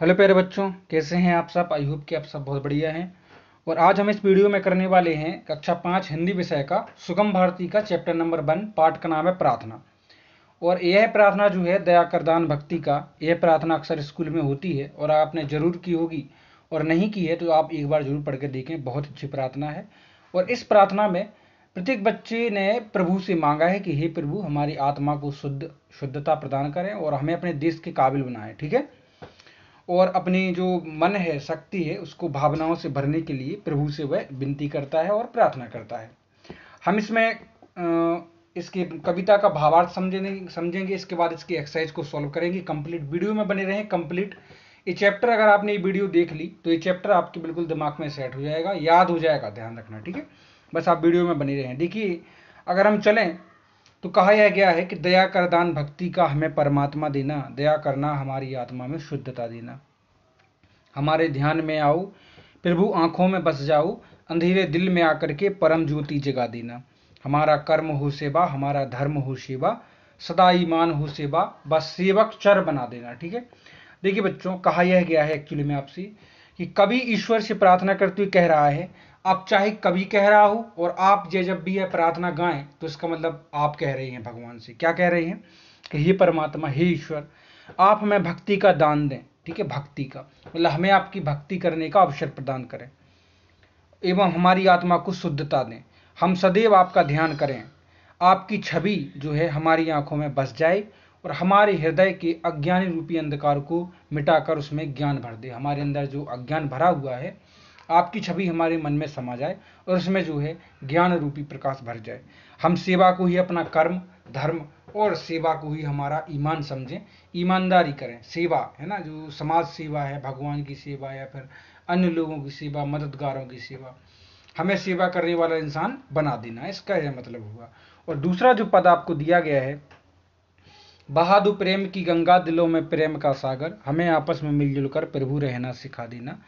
hello प्यारे बच्चों कैसे हैं आप सब आई होप कि आप सब बहुत बढ़िया हैं और आज हम इस वीडियो में करने वाले हैं कक्षा पाँच हिंदी विषय का सुगम भारती का चैप्टर नंबर वन पाठ का नाम है प्रार्थना और यह प्रार्थना जो है दया कर दान भक्ति का यह प्रार्थना अक्सर स्कूल में होती है और आपने ज़रूर की होगी और नहीं की है तो आप एक बार जरूर पढ़ के देखें बहुत अच्छी प्रार्थना है और इस प्रार्थना में प्रत्येक बच्चे ने प्रभु से मांगा है कि हे प्रभु हमारी आत्मा को शुद्ध शुद्धता प्रदान करें और हमें अपने देश के काबिल बनाएं ठीक है और अपनी जो मन है शक्ति है उसको भावनाओं से भरने के लिए प्रभु से वह विनती करता है और प्रार्थना करता है हम इसमें इसके कविता का भावार्थ समझेंगे समझेंगे इसके बाद इसकी एक्सरसाइज को सॉल्व करेंगे कंप्लीट वीडियो में बने रहें कंप्लीट ये चैप्टर अगर आपने ये वीडियो देख ली तो ये चैप्टर आपके बिल्कुल दिमाग में सेट हो जाएगा याद हो जाएगा ध्यान रखना ठीक है बस आप वीडियो में बने रहें देखिए अगर हम चलें तो कहा यह गया है कि दया कर दान भक्ति का हमें परमात्मा देना दया करना हमारी आत्मा में शुद्धता देना हमारे ध्यान में आओ प्रभु आंखों में बस जाओ अंधेरे दिल में आकर के परम ज्योति जगा देना हमारा कर्म हो सेवा हमारा धर्म हो सेवा सदा ईमान हो सेवा बस सेवक चर बना देना ठीक है देखिए बच्चों कहा यह गया है एक्चुअली में आपसे कि कभी ईश्वर से प्रार्थना करते हुए कह रहा है अब चाहे कभी कह रहा हो और आप जे जब भी यह प्रार्थना गाएं तो इसका मतलब आप कह रहे हैं भगवान से क्या कह रहे हैं कि हे परमात्मा हे ईश्वर आप हमें भक्ति का दान दें ठीक है भक्ति का मतलब हमें आपकी भक्ति करने का अवसर प्रदान करें एवं हमारी आत्मा को शुद्धता दें हम सदैव आपका ध्यान करें आपकी छवि जो है हमारी आंखों में बस जाए और हमारे हृदय के अज्ञानी रूपी अंधकार को मिटाकर उसमें ज्ञान भर दे हमारे अंदर जो अज्ञान भरा हुआ है आपकी छवि हमारे मन में समा जाए और उसमें जो है ज्ञान रूपी प्रकाश भर जाए हम सेवा को ही अपना कर्म धर्म और सेवा को ही हमारा ईमान समझें ईमानदारी करें सेवा है ना जो समाज सेवा है भगवान की सेवा या फिर अन्य लोगों की सेवा मददगारों की सेवा हमें सेवा करने वाला इंसान बना देना इसका यह मतलब हुआ और दूसरा जो पद आपको दिया गया है बहादुर प्रेम की गंगा दिलों में प्रेम का सागर हमें आपस में मिलजुल कर प्रभु रहना सिखा देना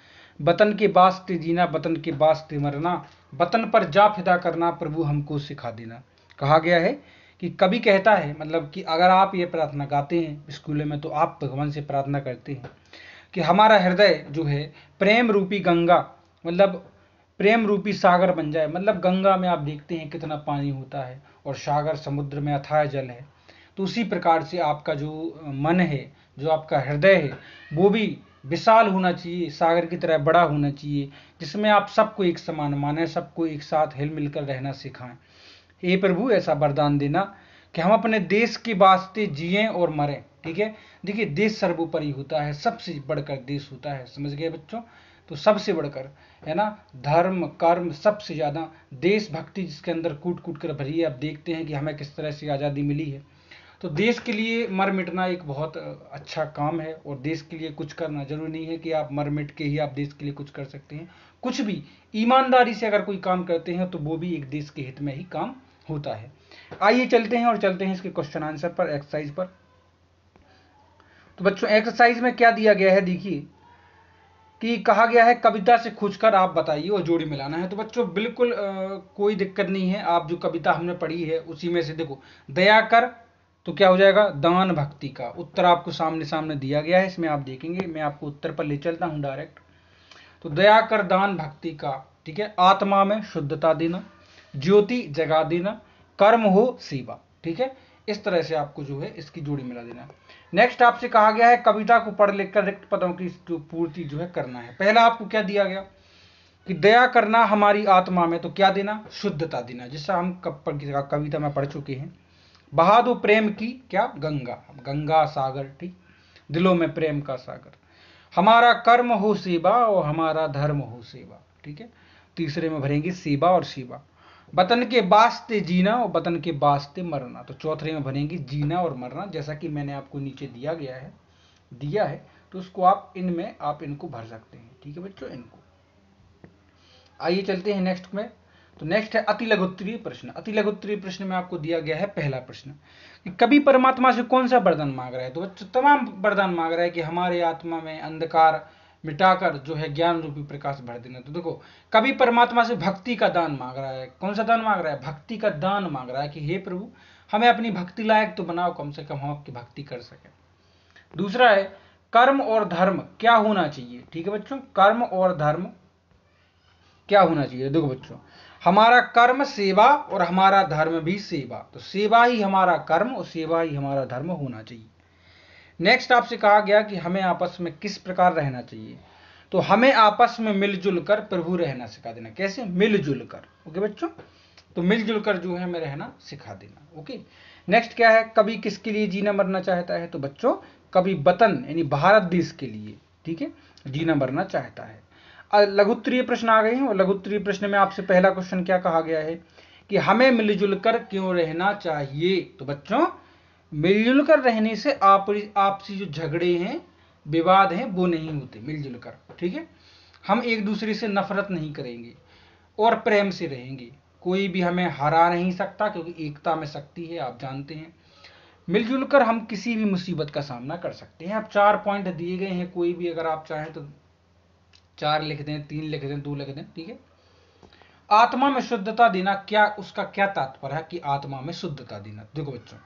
वतन के वास्ते जीना वतन के वास्ते मरना वतन पर जा फिदा करना प्रभु हमको सिखा देना कहा गया है कि कभी कहता है मतलब कि अगर आप ये प्रार्थना गाते हैं स्कूलों में तो आप भगवान से प्रार्थना करते हैं कि हमारा हृदय जो है प्रेम रूपी गंगा मतलब प्रेम रूपी सागर बन जाए मतलब गंगा में आप देखते हैं कितना पानी होता है और सागर समुद्र में अथाह जल है तो उसी प्रकार से आपका जो मन है जो आपका हृदय है वो भी विशाल होना चाहिए सागर की तरह बड़ा होना चाहिए जिसमें आप सबको एक समान माने सबको एक साथ हिल मिलकर रहना सिखाएं हे प्रभु ऐसा वरदान देना कि हम अपने देश के वास्ते जिए और मरें ठीक है देखिए देश सर्वोपरि होता है सबसे बढ़कर देश होता है समझ गए बच्चों तो सबसे बढ़कर है ना धर्म कर्म सबसे ज़्यादा देशभक्ति जिसके अंदर कूट कूट कर भरी है आप देखते हैं कि हमें किस तरह से आज़ादी मिली है तो देश के लिए मर मिटना एक बहुत अच्छा काम है और देश के लिए कुछ करना जरूरी नहीं है कि आप मर मिट के ही आप देश के लिए कुछ कर सकते हैं कुछ भी ईमानदारी से अगर कोई काम करते हैं तो वो भी एक देश के हित में ही काम होता है आइए चलते हैं और चलते हैं इसके क्वेश्चन आंसर पर एक्सरसाइज पर तो बच्चों एक्सरसाइज में क्या दिया गया है देखिए कि कहा गया है कविता से खुजकर आप बताइए और जोड़ी मिलाना है तो बच्चों बिल्कुल आ, कोई दिक्कत नहीं है आप जो कविता हमने पढ़ी है उसी में से देखो दया कर तो क्या हो जाएगा दान भक्ति का उत्तर आपको सामने सामने दिया गया है इसमें आप देखेंगे मैं आपको उत्तर पर ले चलता हूं डायरेक्ट तो दया कर दान भक्ति का ठीक है आत्मा में शुद्धता देना ज्योति जगा देना कर्म हो सेवा ठीक है इस तरह से आपको जो है इसकी जोड़ी मिला देना नेक्स्ट आपसे कहा गया है कविता को पढ़ लिख कर रिक्त पदों की पूर्ति जो है करना है पहला आपको क्या दिया गया कि दया करना हमारी आत्मा में तो क्या देना शुद्धता देना जिससे हम कविता में पढ़ चुके हैं बहादुर प्रेम की क्या गंगा गंगा सागर ठीक दिलों में प्रेम का सागर हमारा कर्म हो सेवा और हमारा धर्म हो सेवा ठीक है तीसरे में भरेंगे सेवा और शिवा बतन के वास्ते जीना और बतन के वास्ते मरना तो चौथे में भरेंगे जीना और मरना जैसा कि मैंने आपको नीचे दिया गया है दिया है तो उसको आप इनमें आप इनको भर सकते हैं ठीक है बच्चों इनको आइए चलते हैं नेक्स्ट में तो नेक्स्ट है अति लघुत्तरीय प्रश्न अति लघुत्तरीय प्रश्न में आपको दिया गया है पहला प्रश्न कि कभी परमात्मा से कौन सा वरदान मांग रहा है तो बच्चों तमाम वरदान मांग रहा है कि हमारे आत्मा में अंधकार मिटाकर जो है ज्ञान रूपी प्रकाश भर देना तो देखो कभी परमात्मा से भक्ति का दान मांग रहा है कौन सा दान मांग रहा है भक्ति का दान मांग रहा है कि हे प्रभु हमें अपनी भक्ति लायक तो बनाओ कम से कम हम आपकी भक्ति कर सके दूसरा है कर्म और धर्म क्या होना चाहिए ठीक है बच्चों कर्म और धर्म क्या होना चाहिए देखो बच्चों हमारा कर्म सेवा और हमारा धर्म भी सेवा तो सेवा ही हमारा कर्म और सेवा ही हमारा धर्म होना चाहिए नेक्स्ट आपसे कहा गया कि हमें आपस में किस प्रकार रहना चाहिए तो हमें आपस में मिलजुल कर प्रभु रहना सिखा देना कैसे मिलजुल कर ओके बच्चों तो मिलजुल कर जो है हमें रहना सिखा देना ओके नेक्स्ट क्या है कभी किसके लिए जीना मरना चाहता है तो बच्चों कभी वतन यानी भारत देश के लिए ठीक है जीना मरना चाहता है लघुत्तरीय प्रश्न आ गए हैं और लघुत्तरीय प्रश्न में आपसे पहला क्वेश्चन क्या कहा गया है कि हमें मिलजुल कर क्यों रहना चाहिए तो बच्चों मिलजुल कर रहने से आप आपसी जो झगड़े हैं विवाद हैं वो नहीं होते मिलजुल कर ठीक है हम एक दूसरे से नफरत नहीं करेंगे और प्रेम से रहेंगे कोई भी हमें हरा नहीं सकता क्योंकि एकता में शक्ति है आप जानते हैं मिलजुल कर हम किसी भी मुसीबत का सामना कर सकते हैं अब चार पॉइंट दिए गए हैं कोई भी अगर आप चाहें तो चार लिख दें तीन लिख दें दो लिख दें ठीक है आत्मा में शुद्धता देना क्या उसका क्या तात्पर्य है कि आत्मा में शुद्धता देना देखो बच्चों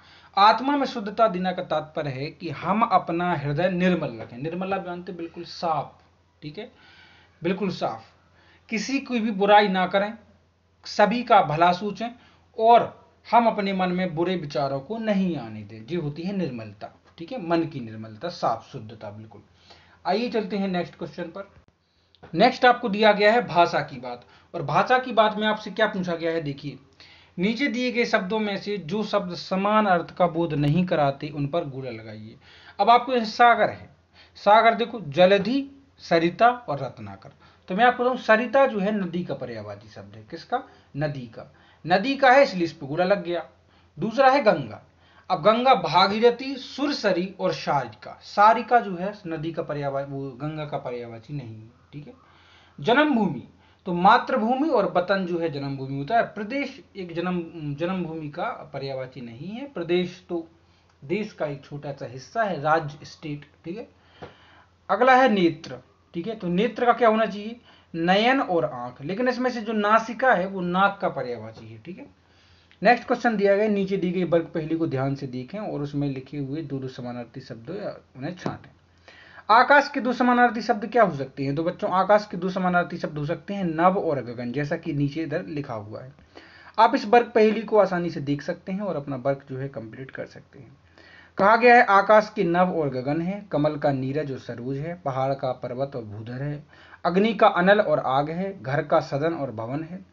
आत्मा में शुद्धता देना का तात्पर्य है कि हम अपना हृदय निर्मल रखें निर्मल आप जानते बिल्कुल साफ ठीक है बिल्कुल साफ किसी की भी बुराई ना करें सभी का भला सोचें और हम अपने मन में बुरे विचारों को नहीं आने दें जी होती है निर्मलता ठीक है मन की निर्मलता साफ शुद्धता बिल्कुल आइए चलते हैं नेक्स्ट क्वेश्चन पर नेक्स्ट आपको दिया गया है भाषा की बात और भाषा की बात में आपसे क्या पूछा गया है देखिए नीचे दिए गए शब्दों में से जो शब्द समान अर्थ का बोध नहीं कराते उन पर गुड़ा लगाइए अब आपको सागर है सागर देखो जलधि सरिता और रत्नाकर तो मैं आपको बताऊँ सरिता जो है नदी का पर्यावादी शब्द है किसका नदी का नदी का है इसलिए इस पर गुड़ा लग गया दूसरा है गंगा अब गंगा भागीरथी सुरसरी और शारिका सारिका जो है नदी का पर्यावाची वो गंगा का पर्यावाची नहीं है ठीक है जन्मभूमि तो मातृभूमि और वतन जो है जन्मभूमि होता है प्रदेश एक जन्म जन्मभूमि का पर्यावाची नहीं है प्रदेश तो देश का एक छोटा सा हिस्सा है राज्य स्टेट ठीक है अगला है नेत्र ठीक है तो नेत्र का क्या होना चाहिए नयन और आंख लेकिन इसमें से जो नासिका है वो नाक का पर्यावाची है ठीक है नेक्स्ट क्वेश्चन दिया गया नीचे दी गई वर्ग पहली को ध्यान से देखें और उसमें लिखे हुए दो दो समानार्थी शब्द उन्हें छांटें आकाश के दो समानार्थी शब्द क्या हो सकते हैं तो बच्चों आकाश के दो समानार्थी शब्द हो सकते हैं नव और गगन जैसा कि नीचे इधर लिखा हुआ है आप इस वर्ग पहेली को आसानी से देख सकते हैं और अपना वर्क जो है कंप्लीट कर सकते हैं कहा गया है आकाश के नव और गगन है कमल का नीरज और सरूज है पहाड़ का पर्वत और भूधर है अग्नि का अनल और आग है घर का सदन और भवन है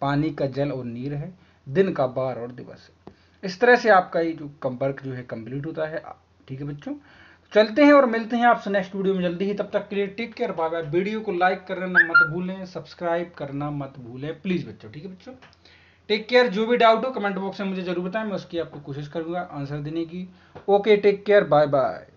पानी का जल और नीर है दिन का बार और दिवस इस तरह से आपका ये जो वर्क जो है कंप्लीट होता है ठीक है बच्चों चलते हैं और मिलते हैं आपसे नेक्स्ट वीडियो में जल्दी ही तब तक के लिए take care bye bye video को लाइक करना मत भूलें सब्सक्राइब करना मत भूलें प्लीज़ बच्चों ठीक है बच्चों टेक केयर जो भी डाउट हो कमेंट बॉक्स में मुझे जरूर बताएं मैं उसकी आपको कोशिश करूंगा आंसर देने की okay take care bye bye